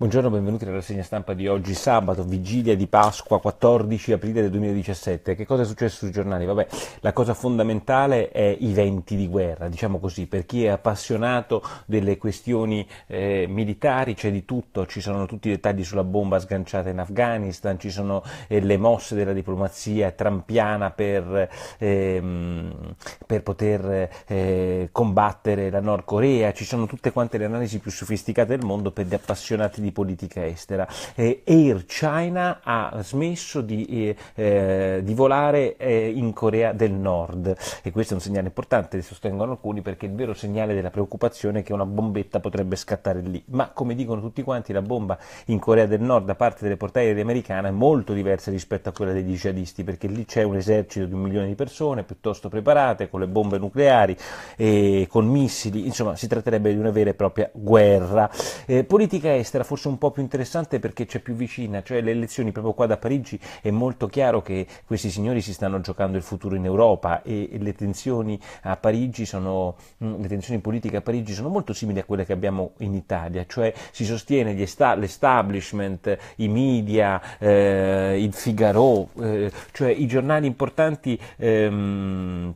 Buongiorno, benvenuti alla rassegna stampa di oggi, sabato, vigilia di Pasqua, 14 aprile del 2017. Che cosa è successo sui giornali? Vabbè, la cosa fondamentale è i venti di guerra, diciamo così, per chi è appassionato delle questioni eh, militari c'è di tutto, ci sono tutti i dettagli sulla bomba sganciata in Afghanistan, ci sono eh, le mosse della diplomazia trampiana per, ehm, per poter eh, combattere la Nord Corea, ci sono tutte quante le analisi più sofisticate del mondo per gli appassionati di di politica estera. Eh, Air China ha smesso di, eh, eh, di volare eh, in Corea del Nord e questo è un segnale importante, sostengono alcuni, perché il vero segnale della preoccupazione è che una bombetta potrebbe scattare lì. Ma come dicono tutti quanti, la bomba in Corea del Nord da parte delle portaerei americane è molto diversa rispetto a quella degli jihadisti, perché lì c'è un esercito di un milione di persone piuttosto preparate con le bombe nucleari e con missili, insomma si tratterebbe di una vera e propria guerra. Eh, politica estera, forse discorso un po' più interessante perché c'è più vicina, cioè le elezioni proprio qua da Parigi è molto chiaro che questi signori si stanno giocando il futuro in Europa e, le tensioni a Parigi sono, mm, le tensioni politiche a Parigi sono molto simili a quelle che abbiamo in Italia, cioè si sostiene esta- l'establishment, i media, eh, il Figaro, eh, cioè i giornali importanti ehm,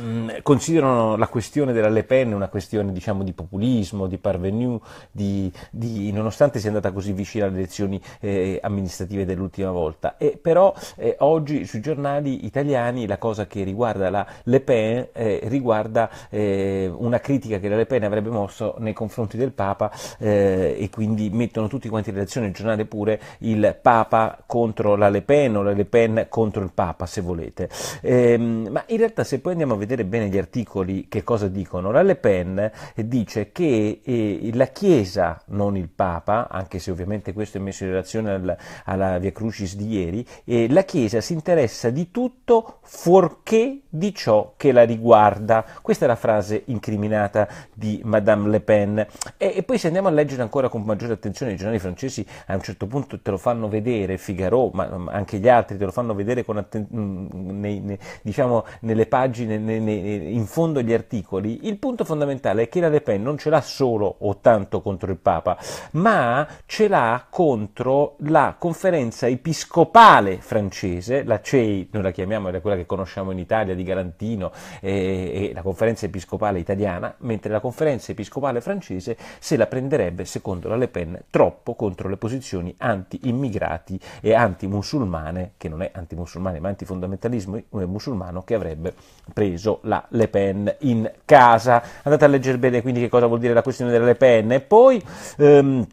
Mm, considerano la questione della Le Pen una questione diciamo, di populismo, di parvenu, di, di, nonostante sia andata così vicina alle elezioni eh, amministrative dell'ultima volta. E però eh, oggi sui giornali italiani la cosa che riguarda la Le Pen eh, riguarda eh, una critica che la Le Pen avrebbe mosso nei confronti del Papa eh, e quindi mettono tutti quanti in relazione il giornale pure il Papa contro la Le Pen o la Le Pen contro il Papa se volete. Ehm, ma in realtà se poi andiamo a vedere vedere bene gli articoli che cosa dicono, la Le Pen dice che eh, la Chiesa, non il Papa, anche se ovviamente questo è messo in relazione al, alla Via Crucis di ieri, e eh, la Chiesa si interessa di tutto fuorché di ciò che la riguarda. Questa è la frase incriminata di Madame Le Pen. E, e poi se andiamo a leggere ancora con maggiore attenzione i giornali francesi, a un certo punto te lo fanno vedere, Figaro, ma anche gli altri te lo fanno vedere atten- mm, nei, nei, diciamo, nelle pagine, eh, in fondo agli articoli, il punto fondamentale è che la Le Pen non ce l'ha solo o tanto contro il Papa, ma ce l'ha contro la conferenza episcopale francese, la CEI, noi la chiamiamo, era quella che conosciamo in Italia di Garantino, e, eh, e la conferenza episcopale italiana, mentre la conferenza episcopale francese se la prenderebbe, secondo la Le Pen, troppo contro le posizioni anti-immigrati e anti-musulmane, che non è anti-musulmane ma anti-fondamentalismo eh, musulmano che avrebbe preso preso la Le Pen in casa. Andate a leggere bene quindi che cosa vuol dire la questione della Le Pen. E poi... Ehm,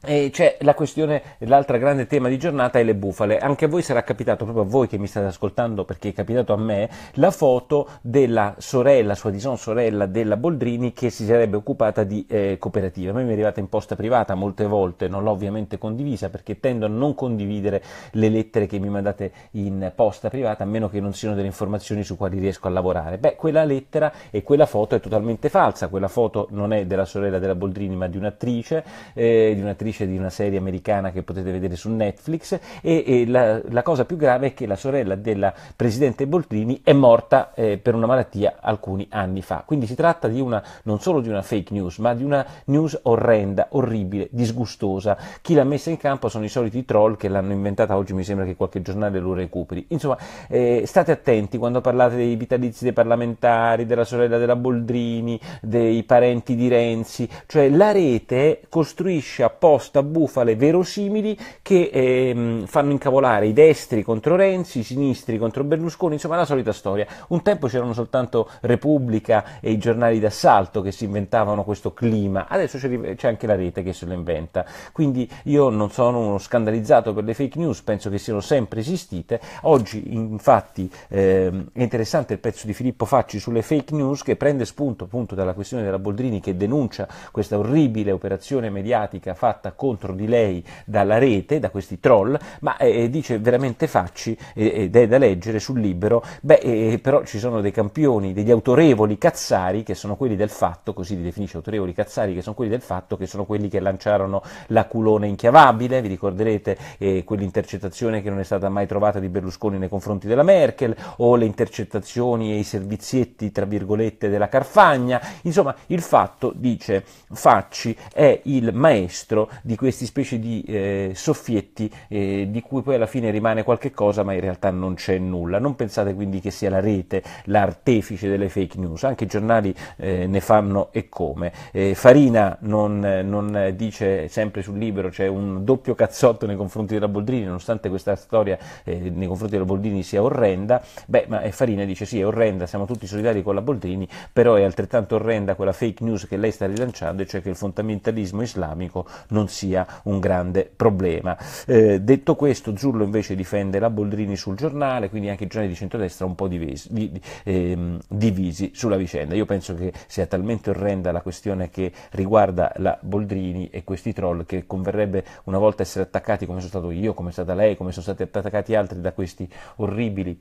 e c'è la questione, l'altro grande tema di giornata è le bufale. Anche a voi sarà capitato, proprio a voi che mi state ascoltando, perché è capitato a me, la foto della sorella, sua disonorella della Boldrini che si sarebbe occupata di eh, cooperativa. A me mi è arrivata in posta privata molte volte, non l'ho ovviamente condivisa perché tendo a non condividere le lettere che mi mandate in posta privata, a meno che non siano delle informazioni su quali riesco a lavorare. Beh, quella lettera e quella foto è totalmente falsa. Quella foto non è della sorella della Boldrini, ma di un'attrice, eh, di un'attrice produttrice di una serie americana che potete vedere su Netflix e, e la, la, cosa più grave è che la sorella della presidente Boltrini è morta eh, per una malattia alcuni anni fa. Quindi si tratta una, non solo di una fake news, ma di una news orrenda, orribile, disgustosa. Chi l'ha messa in campo sono i soliti troll che l'hanno inventata oggi, mi sembra che qualche giornale lo recuperi. Insomma, eh, state attenti quando parlate dei vitalizi dei parlamentari, della sorella della Boldrini, dei parenti di Renzi, cioè la rete costruisce apposta proposte bufale verosimili che ehm, fanno incavolare i destri contro Renzi, i sinistri contro Berlusconi, insomma la solita storia. Un tempo c'erano soltanto Repubblica e i giornali d'assalto che si inventavano questo clima, adesso c'è anche la rete che se lo inventa. Quindi io non sono uno scandalizzato per le fake news, penso che siano sempre esistite. Oggi infatti ehm, è interessante il pezzo di Filippo Facci sulle fake news che prende spunto appunto dalla questione della Boldrini che denuncia questa orribile operazione mediatica fatta lanciata contro di lei dalla rete, da questi troll, ma eh, eh dice veramente facci eh, ed è da leggere sul libero, beh eh, eh, però ci sono dei campioni, degli autorevoli cazzari che sono quelli del fatto, così li definisce autorevoli cazzari, che sono quelli del fatto, che sono quelli che lanciarono la culone inchiavabile, vi ricorderete eh, quell'intercettazione che non è stata mai trovata di Berlusconi nei confronti della Merkel, o le intercettazioni e i servizietti, tra virgolette, della Carfagna, insomma il fatto, dice Facci, è il maestro di questi specie di eh, soffietti eh, di cui poi alla fine rimane qualche cosa ma in realtà non c'è nulla. Non pensate quindi che sia la rete l'artefice delle fake news, anche i giornali eh, ne fanno e come. Eh, Farina non, non, dice sempre sul libero, c'è un doppio cazzotto nei confronti della Boldrini, nonostante questa storia eh, nei confronti della Boldrini sia orrenda, beh ma eh, Farina dice sì è orrenda, siamo tutti solidari con la Boldrini, però è altrettanto orrenda quella fake news che lei sta rilanciando, e cioè che il fondamentalismo islamico non sia un grande problema. Eh, detto questo, Zurlo invece difende la Boldrini sul giornale, quindi anche i giornali di centrodestra un po' divisi, di, ehm, divisi sulla vicenda. Io penso che sia talmente orrenda la questione che riguarda la Boldrini e questi troll che converrebbe una volta essere attaccati come sono stato io, come è stata lei, come sono stati attaccati altri da questi orribili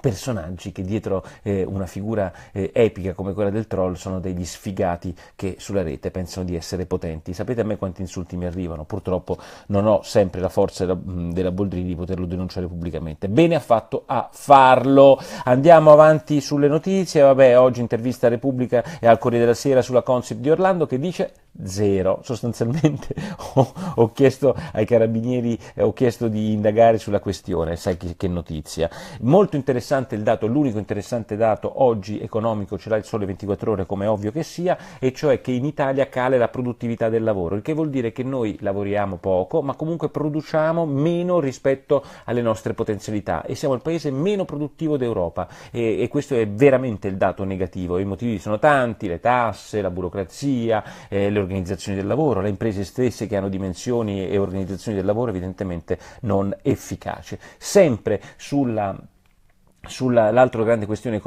personaggi che dietro eh, una figura eh, epica come quella del troll sono degli sfigati che sulla rete pensano di essere potenti. Sapete a me quanti insulti mi arrivano? Purtroppo non ho sempre la forza della, della Boldrini di poterlo denunciare pubblicamente. Bene ha fatto a farlo. Andiamo avanti sulle notizie. Vabbè, oggi intervista a Repubblica e al Corriere della Sera sulla Concept di Orlando che dice zero, sostanzialmente ho, ho, chiesto ai carabinieri, eh, ho chiesto di indagare sulla questione, sai che, che, notizia. Molto interessante il dato, l'unico interessante dato oggi economico ce l'ha il sole 24 ore come ovvio che sia, e cioè che in Italia cale la produttività del lavoro, il che vuol dire che noi lavoriamo poco, ma comunque produciamo meno rispetto alle nostre potenzialità e siamo il paese meno produttivo d'Europa e, e questo è veramente il dato negativo, i motivi sono tanti, le tasse, la burocrazia, eh, le organizzazioni del lavoro, le imprese stesse che hanno dimensioni e organizzazioni del lavoro evidentemente non efficaci. Sempre sulla Sull'altra grande questione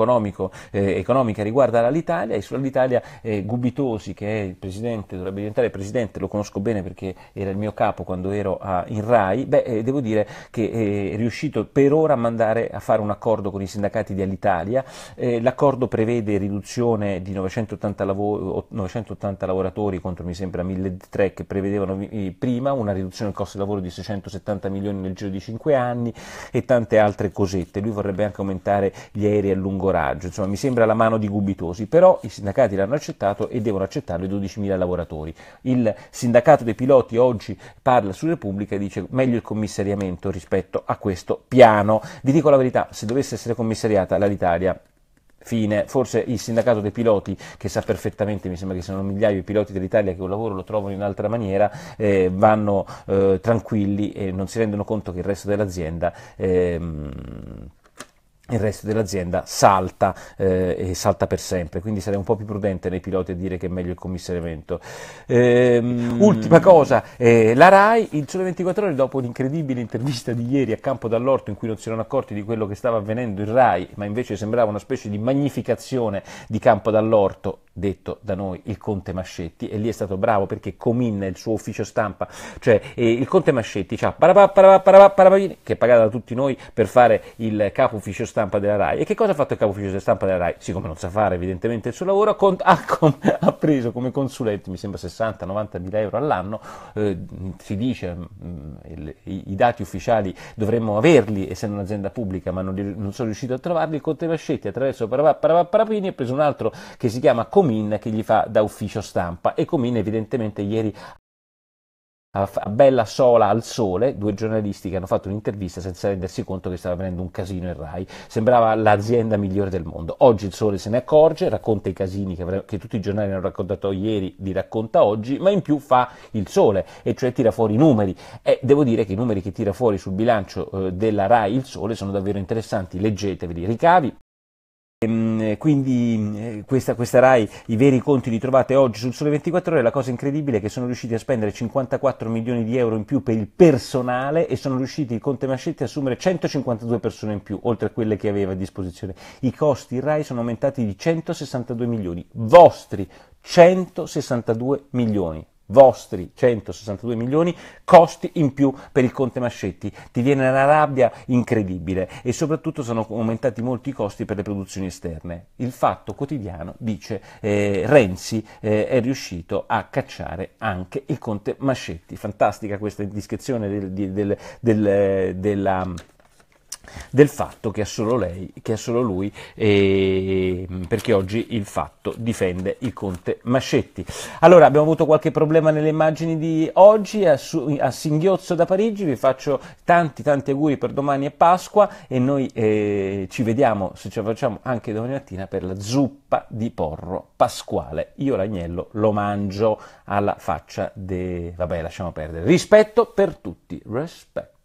eh, economica riguarda l'Italia e sull'Italia eh, Gubitosi, che è il presidente, dovrebbe diventare presidente, lo conosco bene perché era il mio capo quando ero a, in RAI, beh, eh, devo dire che eh, è riuscito per ora a mandare a fare un accordo con i sindacati di Alitalia, eh, l'accordo prevede riduzione di 980, lavoro, 980, lavoratori contro mi sembra 1.300 che prevedevano eh, prima, una riduzione del costo del lavoro di 670 milioni nel giro di 5 anni e tante altre cosette, lui vorrebbe anche aumentare gli aerei a lungo raggio, insomma mi sembra la mano di Gubitosi, però i sindacati l'hanno accettato e devono accettarlo i 12.000 lavoratori. Il sindacato dei piloti oggi parla su Repubblica e dice meglio il commissariamento rispetto a questo piano. Vi dico la verità, se dovesse essere commissariata l'Alitalia Fine. Forse il sindacato dei piloti, che sa perfettamente, mi sembra che siano migliaia i piloti dell'Italia che un lavoro lo trovano in un'altra maniera, eh, vanno eh, tranquilli e non si rendono conto che il resto dell'azienda eh, il resto dell'azienda salta eh, e salta per sempre, quindi sarei un po' più prudente nei piloti a dire che è meglio il commissariamento. Ehm, ultima cosa, eh, la RAI, il Sole 24 Ore, dopo l'incredibile intervista di ieri a Campo dall'Orto in cui non si erano accorti di quello che stava avvenendo in RAI, ma invece sembrava una specie di magnificazione di Campo dall'Orto, detto da noi il Conte Mascetti, e lì è stato bravo perché Comin, il suo ufficio stampa, cioè eh, il Conte Mascetti, ha che è pagato da tutti noi per fare il capo ufficio stampa, stampa della RAI. E che cosa ha fatto il capo ufficio stampa della RAI? Siccome non sa fare evidentemente il suo lavoro, ha, com, ha, preso come consulente, mi sembra 60-90 mila euro all'anno, eh, si dice, mh, mm, il, i, dati ufficiali dovremmo averli essendo un'azienda pubblica, ma non, li, non sono riuscito a trovarli, Conte Vascetti attraverso Parapini ha preso un altro che si chiama Comin che gli fa da ufficio stampa e Comin evidentemente ieri a, Bella Sola al Sole, due giornalisti che hanno fatto un'intervista senza rendersi conto che stava avvenendo un casino in Rai. Sembrava l'azienda migliore del mondo. Oggi il Sole se ne accorge, racconta i casini che, avre- che tutti i giornali hanno raccontato ieri, li racconta oggi, ma in più fa il Sole, e cioè tira fuori i numeri. E devo dire che i numeri che tira fuori sul bilancio eh, della Rai il Sole sono davvero interessanti, leggeteveli, ricavi Ehm, quindi eh, questa, questa, RAI, i veri conti li trovate oggi sul Sole 24 Ore, la cosa incredibile è che sono riusciti a spendere 54 milioni di euro in più per il personale e sono riusciti il Conte Mascetti a assumere 152 persone in più, oltre a quelle che aveva a disposizione. I costi RAI sono aumentati di 162 milioni, vostri 162 milioni vostri 162 milioni costi in più per il Conte Mascetti, ti viene una rabbia incredibile e soprattutto sono aumentati molti i costi per le produzioni esterne. Il Fatto Quotidiano dice eh, Renzi eh, è riuscito a cacciare anche il Conte Mascetti. Fantastica questa indiscrezione del, del, del, eh, della del fatto che è solo lei, che è solo lui, eh, perché oggi il fatto difende il conte Mascetti. Allora, abbiamo avuto qualche problema nelle immagini di oggi, a, su, a singhiozzo da Parigi, vi faccio tanti tanti auguri per domani e Pasqua e noi eh, ci vediamo, se ce la facciamo, anche domani mattina per la zuppa di porro pasquale. Io l'agnello lo mangio alla faccia de... vabbè, lasciamo perdere. Rispetto per tutti, rispetto.